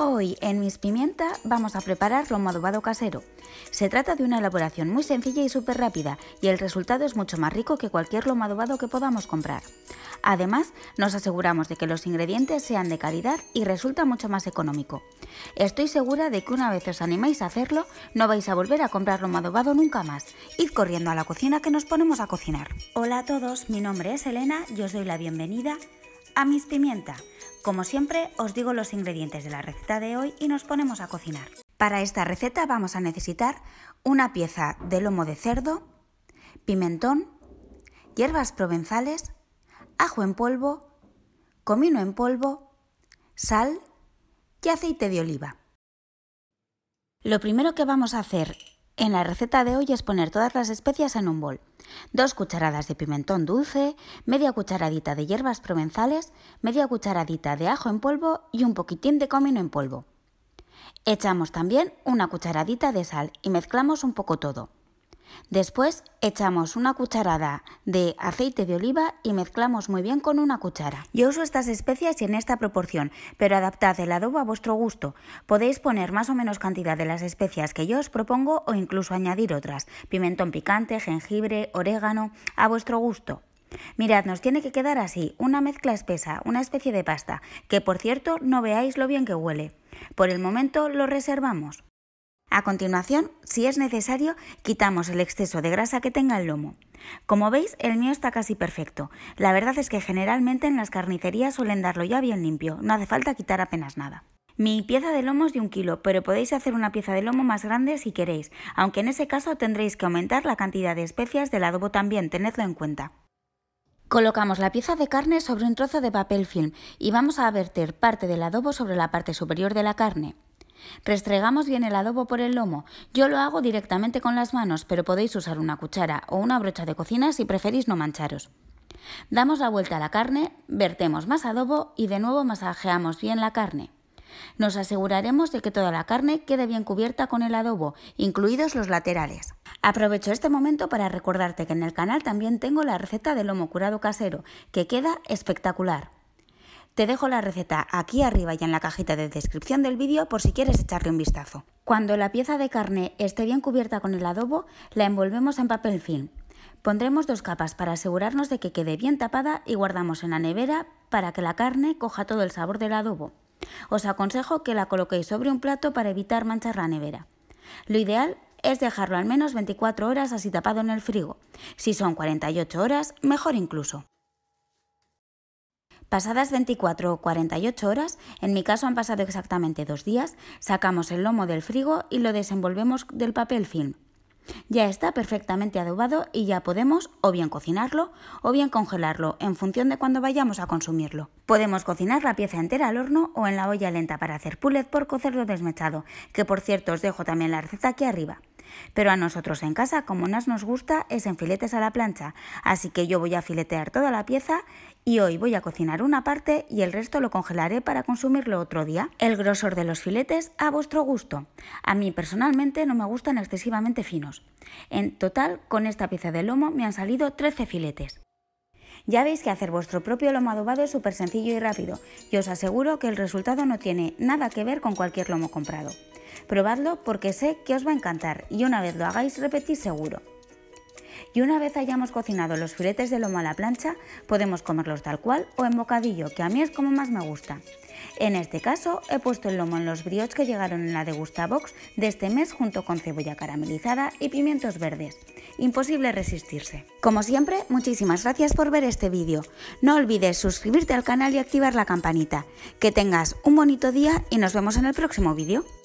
Hoy en Mis Pimienta vamos a preparar lomo adobado casero. Se trata de una elaboración muy sencilla y súper rápida y el resultado es mucho más rico que cualquier lomo adobado que podamos comprar. Además, nos aseguramos de que los ingredientes sean de calidad y resulta mucho más económico. Estoy segura de que una vez os animáis a hacerlo, no vais a volver a comprar lomo adobado nunca más. Id corriendo a la cocina que nos ponemos a cocinar. Hola a todos, mi nombre es Elena y os doy la bienvenida a mis pimienta. Como siempre, os digo los ingredientes de la receta de hoy y nos ponemos a cocinar. Para esta receta vamos a necesitar una pieza de lomo de cerdo, pimentón, hierbas provenzales, ajo en polvo, comino en polvo, sal y aceite de oliva. Lo primero que vamos a hacer en la receta de hoy es poner todas las especias en un bol. Dos cucharadas de pimentón dulce, media cucharadita de hierbas provenzales, media cucharadita de ajo en polvo y un poquitín de comino en polvo. Echamos también una cucharadita de sal y mezclamos un poco todo. Después echamos una cucharada de aceite de oliva y mezclamos muy bien con una cuchara. Yo uso estas especias y en esta proporción, pero adaptad el adobo a vuestro gusto. Podéis poner más o menos cantidad de las especias que yo os propongo o incluso añadir otras, pimentón picante, jengibre, orégano, a vuestro gusto. Mirad, nos tiene que quedar así, una mezcla espesa, una especie de pasta, que por cierto no veáis lo bien que huele. Por el momento lo reservamos. A continuación, si es necesario, quitamos el exceso de grasa que tenga el lomo. Como veis, el mío está casi perfecto. La verdad es que generalmente en las carnicerías suelen darlo ya bien limpio, no hace falta quitar apenas nada. Mi pieza de lomo es de un kilo, pero podéis hacer una pieza de lomo más grande si queréis, aunque en ese caso tendréis que aumentar la cantidad de especias del adobo también, tenedlo en cuenta. Colocamos la pieza de carne sobre un trozo de papel film y vamos a verter parte del adobo sobre la parte superior de la carne. Restregamos bien el adobo por el lomo. Yo lo hago directamente con las manos, pero podéis usar una cuchara o una brocha de cocina si preferís no mancharos. Damos la vuelta a la carne, vertemos más adobo y de nuevo masajeamos bien la carne. Nos aseguraremos de que toda la carne quede bien cubierta con el adobo, incluidos los laterales. Aprovecho este momento para recordarte que en el canal también tengo la receta del lomo curado casero, que queda espectacular. Te dejo la receta aquí arriba y en la cajita de descripción del vídeo por si quieres echarle un vistazo. Cuando la pieza de carne esté bien cubierta con el adobo, la envolvemos en papel film. Pondremos dos capas para asegurarnos de que quede bien tapada y guardamos en la nevera para que la carne coja todo el sabor del adobo. Os aconsejo que la coloquéis sobre un plato para evitar manchar la nevera. Lo ideal es dejarlo al menos 24 horas así tapado en el frigo. Si son 48 horas, mejor incluso. Pasadas 24 o 48 horas, en mi caso han pasado exactamente dos días, sacamos el lomo del frigo y lo desenvolvemos del papel film. Ya está perfectamente adobado y ya podemos o bien cocinarlo o bien congelarlo en función de cuando vayamos a consumirlo. Podemos cocinar la pieza entera al horno o en la olla lenta para hacer pulled por cocerlo desmechado, que por cierto os dejo también la receta aquí arriba. Pero a nosotros en casa, como más nos gusta, es en filetes a la plancha, así que yo voy a filetear toda la pieza y hoy voy a cocinar una parte y el resto lo congelaré para consumirlo otro día. El grosor de los filetes a vuestro gusto. A mí personalmente no me gustan excesivamente finos. En total, con esta pieza de lomo me han salido 13 filetes. Ya veis que hacer vuestro propio lomo adobado es súper sencillo y rápido, y os aseguro que el resultado no tiene nada que ver con cualquier lomo comprado. Probadlo porque sé que os va a encantar y una vez lo hagáis repetís seguro. Y una vez hayamos cocinado los filetes de lomo a la plancha, podemos comerlos tal cual o en bocadillo, que a mí es como más me gusta. En este caso, he puesto el lomo en los brioches que llegaron en la box de este mes junto con cebolla caramelizada y pimientos verdes. Imposible resistirse. Como siempre, muchísimas gracias por ver este vídeo. No olvides suscribirte al canal y activar la campanita. Que tengas un bonito día y nos vemos en el próximo vídeo.